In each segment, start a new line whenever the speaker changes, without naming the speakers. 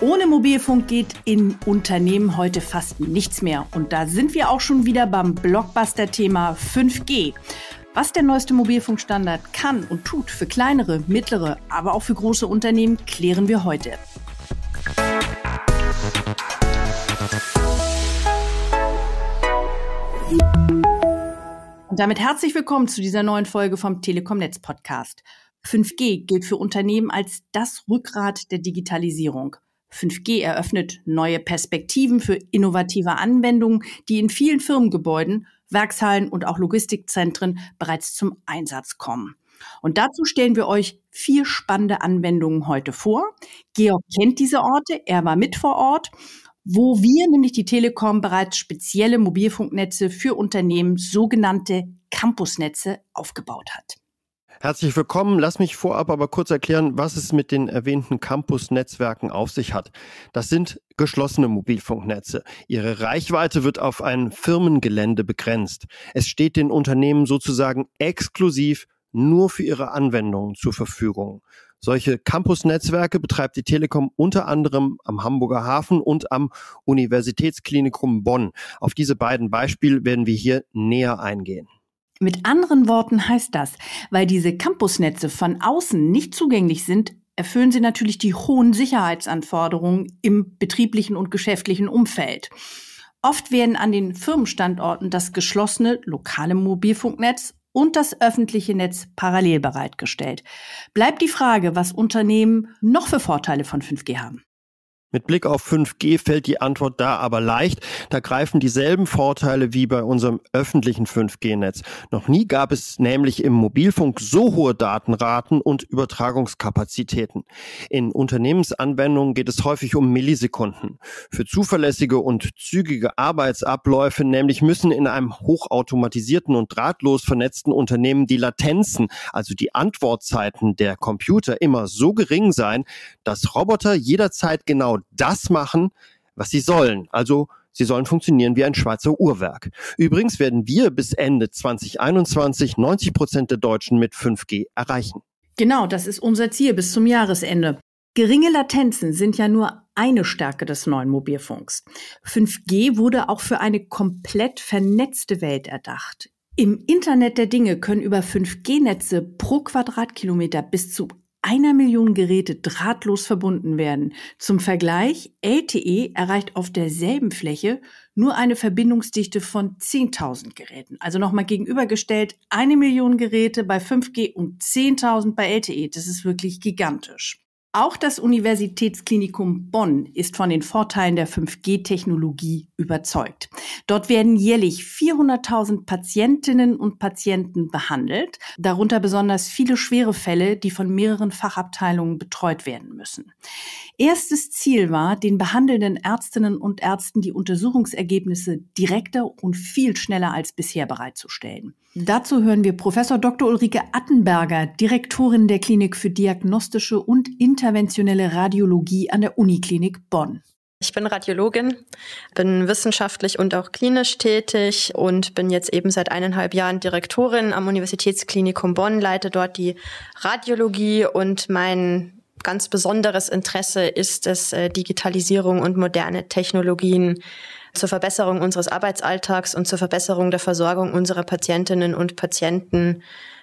Ohne Mobilfunk geht in Unternehmen heute fast nichts mehr. Und da sind wir auch schon wieder beim Blockbuster-Thema 5G. Was der neueste Mobilfunkstandard kann und tut für kleinere, mittlere, aber auch für große Unternehmen, klären wir heute. Und damit herzlich willkommen zu dieser neuen Folge vom Telekom Netz Podcast. 5G gilt für Unternehmen als das Rückgrat der Digitalisierung. 5G eröffnet neue Perspektiven für innovative Anwendungen, die in vielen Firmengebäuden, Werkshallen und auch Logistikzentren bereits zum Einsatz kommen. Und dazu stellen wir euch vier spannende Anwendungen heute vor. Georg kennt diese Orte, er war mit vor Ort, wo wir nämlich die Telekom bereits spezielle Mobilfunknetze für Unternehmen, sogenannte Campusnetze, aufgebaut hat.
Herzlich willkommen. Lass mich vorab aber kurz erklären, was es mit den erwähnten Campus-Netzwerken auf sich hat. Das sind geschlossene Mobilfunknetze. Ihre Reichweite wird auf ein Firmengelände begrenzt. Es steht den Unternehmen sozusagen exklusiv nur für ihre Anwendungen zur Verfügung. Solche Campus-Netzwerke betreibt die Telekom unter anderem am Hamburger Hafen und am Universitätsklinikum Bonn. Auf diese beiden Beispiele werden wir hier näher eingehen.
Mit anderen Worten heißt das, weil diese Campusnetze von außen nicht zugänglich sind, erfüllen sie natürlich die hohen Sicherheitsanforderungen im betrieblichen und geschäftlichen Umfeld. Oft werden an den Firmenstandorten das geschlossene lokale Mobilfunknetz und das öffentliche Netz parallel bereitgestellt. Bleibt die Frage, was Unternehmen noch für Vorteile von 5G haben.
Mit Blick auf 5G fällt die Antwort da aber leicht. Da greifen dieselben Vorteile wie bei unserem öffentlichen 5G-Netz. Noch nie gab es nämlich im Mobilfunk so hohe Datenraten und Übertragungskapazitäten. In Unternehmensanwendungen geht es häufig um Millisekunden. Für zuverlässige und zügige Arbeitsabläufe nämlich müssen in einem hochautomatisierten und drahtlos vernetzten Unternehmen die Latenzen, also die Antwortzeiten der Computer immer so gering sein, dass Roboter jederzeit genau das machen, was sie sollen. Also Sie sollen funktionieren wie ein Schweizer Uhrwerk. Übrigens werden wir bis Ende 2021 90 Prozent der Deutschen mit 5G erreichen.
Genau, das ist unser Ziel bis zum Jahresende. Geringe Latenzen sind ja nur eine Stärke des neuen Mobilfunks. 5G wurde auch für eine komplett vernetzte Welt erdacht. Im Internet der Dinge können über 5G-Netze pro Quadratkilometer bis zu einer Million Geräte drahtlos verbunden werden. Zum Vergleich, LTE erreicht auf derselben Fläche nur eine Verbindungsdichte von 10.000 Geräten. Also nochmal gegenübergestellt, eine Million Geräte bei 5G und 10.000 bei LTE. Das ist wirklich gigantisch. Auch das Universitätsklinikum Bonn ist von den Vorteilen der 5G-Technologie überzeugt. Dort werden jährlich 400.000 Patientinnen und Patienten behandelt, darunter besonders viele schwere Fälle, die von mehreren Fachabteilungen betreut werden müssen. Erstes Ziel war, den behandelnden Ärztinnen und Ärzten die Untersuchungsergebnisse direkter und viel schneller als bisher bereitzustellen. Dazu hören wir Professor Dr. Ulrike Attenberger, Direktorin der Klinik für diagnostische und interventionelle
Radiologie an der Uniklinik Bonn. Ich bin Radiologin, bin wissenschaftlich und auch klinisch tätig und bin jetzt eben seit eineinhalb Jahren Direktorin am Universitätsklinikum Bonn, leite dort die Radiologie und mein ganz besonderes Interesse ist es, äh, Digitalisierung und moderne Technologien zur Verbesserung unseres Arbeitsalltags und zur Verbesserung der Versorgung unserer Patientinnen und Patienten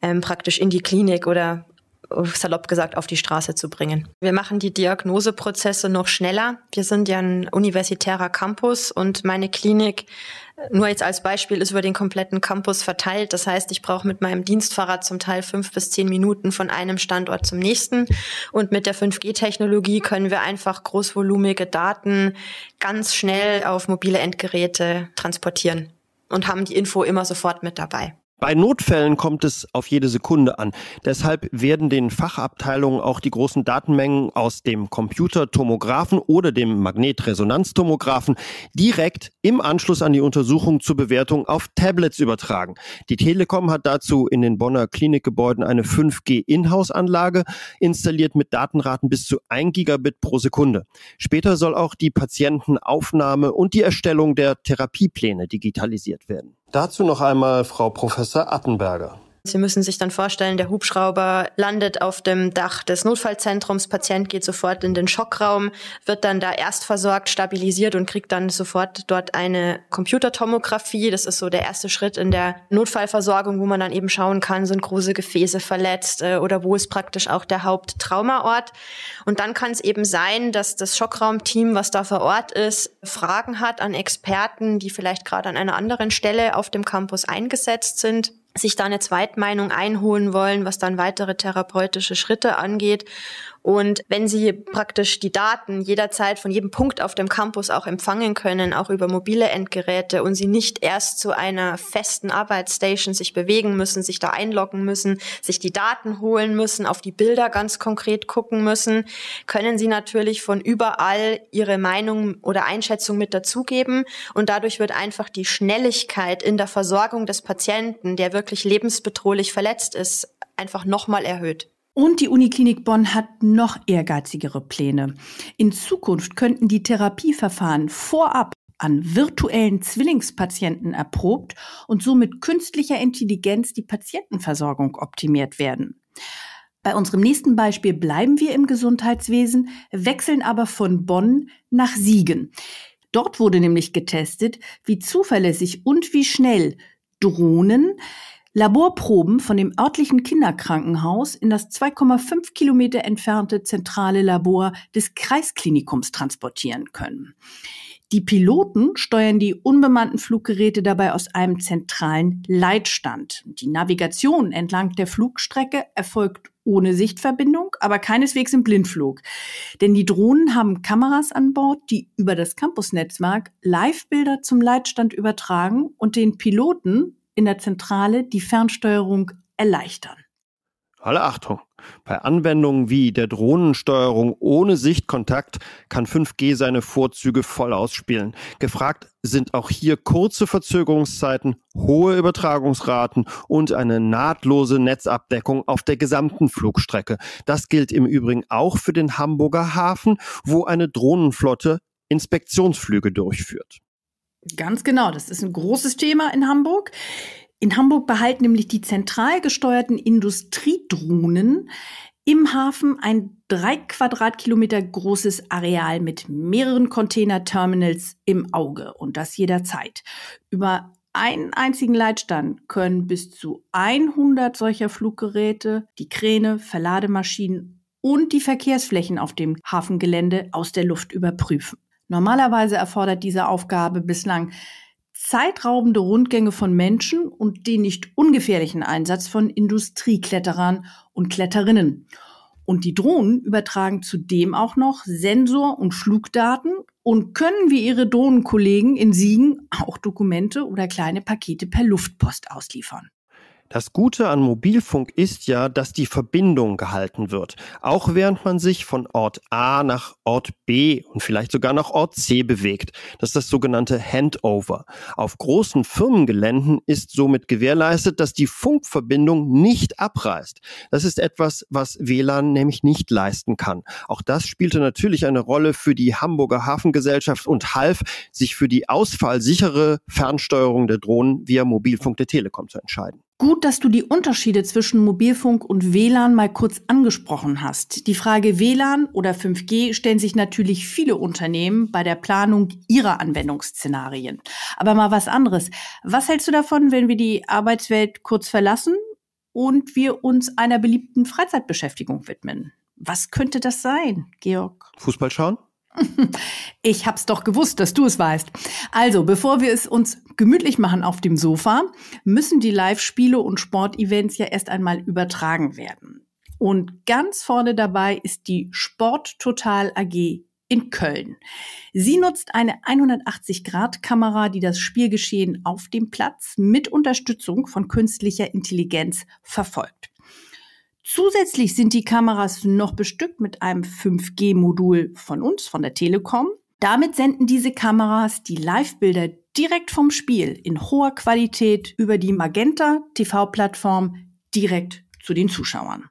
ähm, praktisch in die Klinik oder salopp gesagt auf die Straße zu bringen. Wir machen die Diagnoseprozesse noch schneller. Wir sind ja ein universitärer Campus und meine Klinik äh, nur jetzt als Beispiel ist über den kompletten Campus verteilt. Das heißt, ich brauche mit meinem Dienstfahrrad zum Teil fünf bis zehn Minuten von einem Standort zum nächsten. Und mit der 5G-Technologie können wir einfach großvolumige Daten ganz schnell auf mobile Endgeräte transportieren und haben die Info immer sofort mit dabei.
Bei Notfällen kommt es auf jede Sekunde an. Deshalb werden den Fachabteilungen auch die großen Datenmengen aus dem Computertomographen oder dem Magnetresonanztomographen direkt im Anschluss an die Untersuchung zur Bewertung auf Tablets übertragen. Die Telekom hat dazu in den Bonner Klinikgebäuden eine 5G-Inhouse-Anlage installiert mit Datenraten bis zu 1 Gigabit pro Sekunde. Später soll auch die Patientenaufnahme und die Erstellung der Therapiepläne digitalisiert werden. Dazu noch einmal Frau Professor Attenberger.
Sie müssen sich dann vorstellen, der Hubschrauber landet auf dem Dach des Notfallzentrums, Patient geht sofort in den Schockraum, wird dann da erst versorgt, stabilisiert und kriegt dann sofort dort eine Computertomographie. Das ist so der erste Schritt in der Notfallversorgung, wo man dann eben schauen kann, sind große Gefäße verletzt äh, oder wo ist praktisch auch der Haupttraumaort. Und dann kann es eben sein, dass das Schockraumteam, was da vor Ort ist, Fragen hat an Experten, die vielleicht gerade an einer anderen Stelle auf dem Campus eingesetzt sind sich da eine Zweitmeinung einholen wollen, was dann weitere therapeutische Schritte angeht. Und wenn Sie praktisch die Daten jederzeit von jedem Punkt auf dem Campus auch empfangen können, auch über mobile Endgeräte und Sie nicht erst zu einer festen Arbeitsstation sich bewegen müssen, sich da einloggen müssen, sich die Daten holen müssen, auf die Bilder ganz konkret gucken müssen, können Sie natürlich von überall Ihre Meinung oder Einschätzung mit dazugeben und dadurch wird einfach die Schnelligkeit in der Versorgung des Patienten, der wirklich lebensbedrohlich verletzt ist, einfach nochmal erhöht.
Und die Uniklinik Bonn hat noch ehrgeizigere Pläne. In Zukunft könnten die Therapieverfahren vorab an virtuellen Zwillingspatienten erprobt und so mit künstlicher Intelligenz die Patientenversorgung optimiert werden. Bei unserem nächsten Beispiel bleiben wir im Gesundheitswesen, wechseln aber von Bonn nach Siegen. Dort wurde nämlich getestet, wie zuverlässig und wie schnell Drohnen Laborproben von dem örtlichen Kinderkrankenhaus in das 2,5 Kilometer entfernte zentrale Labor des Kreisklinikums transportieren können. Die Piloten steuern die unbemannten Fluggeräte dabei aus einem zentralen Leitstand. Die Navigation entlang der Flugstrecke erfolgt ohne Sichtverbindung, aber keineswegs im Blindflug. Denn die Drohnen haben Kameras an Bord, die über das Campusnetzwerk Live-Bilder zum Leitstand übertragen und den Piloten in der Zentrale die Fernsteuerung erleichtern.
Alle Achtung! Bei Anwendungen wie der Drohnensteuerung ohne Sichtkontakt kann 5G seine Vorzüge voll ausspielen. Gefragt sind auch hier kurze Verzögerungszeiten, hohe Übertragungsraten und eine nahtlose Netzabdeckung auf der gesamten Flugstrecke. Das gilt im Übrigen auch für den Hamburger Hafen, wo eine Drohnenflotte Inspektionsflüge durchführt.
Ganz genau, das ist ein großes Thema in Hamburg. In Hamburg behalten nämlich die zentral gesteuerten Industriedrohnen im Hafen ein drei Quadratkilometer großes Areal mit mehreren Containerterminals im Auge und das jederzeit. Über einen einzigen Leitstand können bis zu 100 solcher Fluggeräte, die Kräne, Verlademaschinen und die Verkehrsflächen auf dem Hafengelände aus der Luft überprüfen. Normalerweise erfordert diese Aufgabe bislang zeitraubende Rundgänge von Menschen und den nicht ungefährlichen Einsatz von Industriekletterern und Kletterinnen. Und die Drohnen übertragen zudem auch noch Sensor- und Flugdaten und können wie ihre Drohnenkollegen in Siegen auch Dokumente oder kleine Pakete per Luftpost ausliefern.
Das Gute an Mobilfunk ist ja, dass die Verbindung gehalten wird, auch während man sich von Ort A nach Ort B und vielleicht sogar nach Ort C bewegt. Das ist das sogenannte Handover. Auf großen Firmengeländen ist somit gewährleistet, dass die Funkverbindung nicht abreißt. Das ist etwas, was WLAN nämlich nicht leisten kann. Auch das spielte natürlich eine Rolle für die Hamburger Hafengesellschaft und half, sich für die ausfallsichere Fernsteuerung der Drohnen via Mobilfunk der Telekom zu entscheiden.
Gut, dass du die Unterschiede zwischen Mobilfunk und WLAN mal kurz angesprochen hast. Die Frage WLAN oder 5G stellen sich natürlich viele Unternehmen bei der Planung ihrer Anwendungsszenarien. Aber mal was anderes. Was hältst du davon, wenn wir die Arbeitswelt kurz verlassen und wir uns einer beliebten Freizeitbeschäftigung widmen? Was könnte das sein, Georg? Fußball schauen? Ich hab's doch gewusst, dass du es weißt. Also, bevor wir es uns gemütlich machen auf dem Sofa, müssen die Live-Spiele und Sportevents ja erst einmal übertragen werden. Und ganz vorne dabei ist die Sport Total AG in Köln. Sie nutzt eine 180-Grad-Kamera, die das Spielgeschehen auf dem Platz mit Unterstützung von künstlicher Intelligenz verfolgt. Zusätzlich sind die Kameras noch bestückt mit einem 5G-Modul von uns, von der Telekom. Damit senden diese Kameras die Live-Bilder direkt vom Spiel in hoher Qualität über die Magenta TV-Plattform direkt zu den Zuschauern.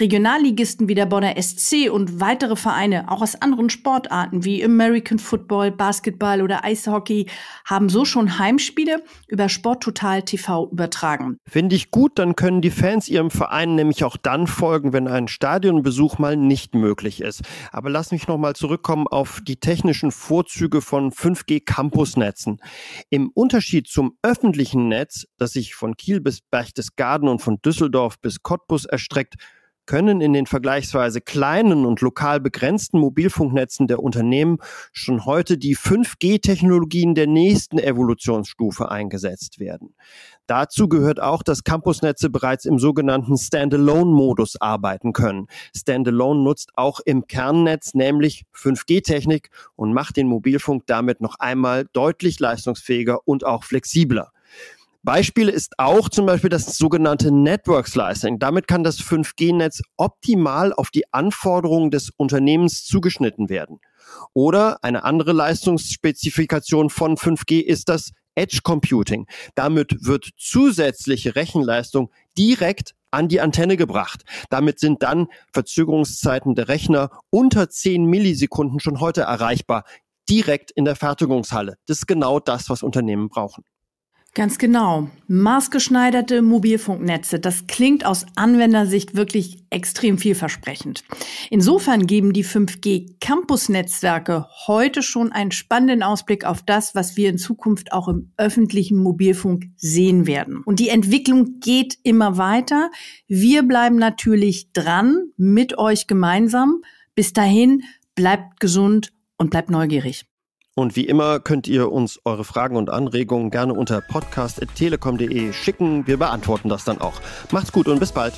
Regionalligisten wie der Bonner SC und weitere Vereine, auch aus anderen Sportarten wie American Football, Basketball oder Eishockey, haben so schon Heimspiele über Sporttotal TV übertragen.
Finde ich gut, dann können die Fans ihrem Verein nämlich auch dann folgen, wenn ein Stadionbesuch mal nicht möglich ist. Aber lass mich nochmal zurückkommen auf die technischen Vorzüge von 5G Campusnetzen. Im Unterschied zum öffentlichen Netz, das sich von Kiel bis Berchtesgaden und von Düsseldorf bis Cottbus erstreckt, können in den vergleichsweise kleinen und lokal begrenzten Mobilfunknetzen der Unternehmen schon heute die 5G-Technologien der nächsten Evolutionsstufe eingesetzt werden. Dazu gehört auch, dass Campusnetze bereits im sogenannten Standalone-Modus arbeiten können. Standalone nutzt auch im Kernnetz nämlich 5G-Technik und macht den Mobilfunk damit noch einmal deutlich leistungsfähiger und auch flexibler. Beispiel ist auch zum Beispiel das sogenannte Network Slicing. Damit kann das 5G-Netz optimal auf die Anforderungen des Unternehmens zugeschnitten werden. Oder eine andere Leistungsspezifikation von 5G ist das Edge Computing. Damit wird zusätzliche Rechenleistung direkt an die Antenne gebracht. Damit sind dann Verzögerungszeiten der Rechner unter 10 Millisekunden schon heute erreichbar, direkt in der Fertigungshalle. Das ist genau das, was Unternehmen brauchen.
Ganz genau. Maßgeschneiderte Mobilfunknetze, das klingt aus Anwendersicht wirklich extrem vielversprechend. Insofern geben die 5G Campus-Netzwerke heute schon einen spannenden Ausblick auf das, was wir in Zukunft auch im öffentlichen Mobilfunk sehen werden. Und die Entwicklung geht immer weiter. Wir bleiben natürlich dran, mit euch gemeinsam. Bis dahin, bleibt gesund und bleibt neugierig.
Und wie immer könnt ihr uns eure Fragen und Anregungen gerne unter podcast.telekom.de schicken. Wir beantworten das dann auch. Macht's gut und bis bald.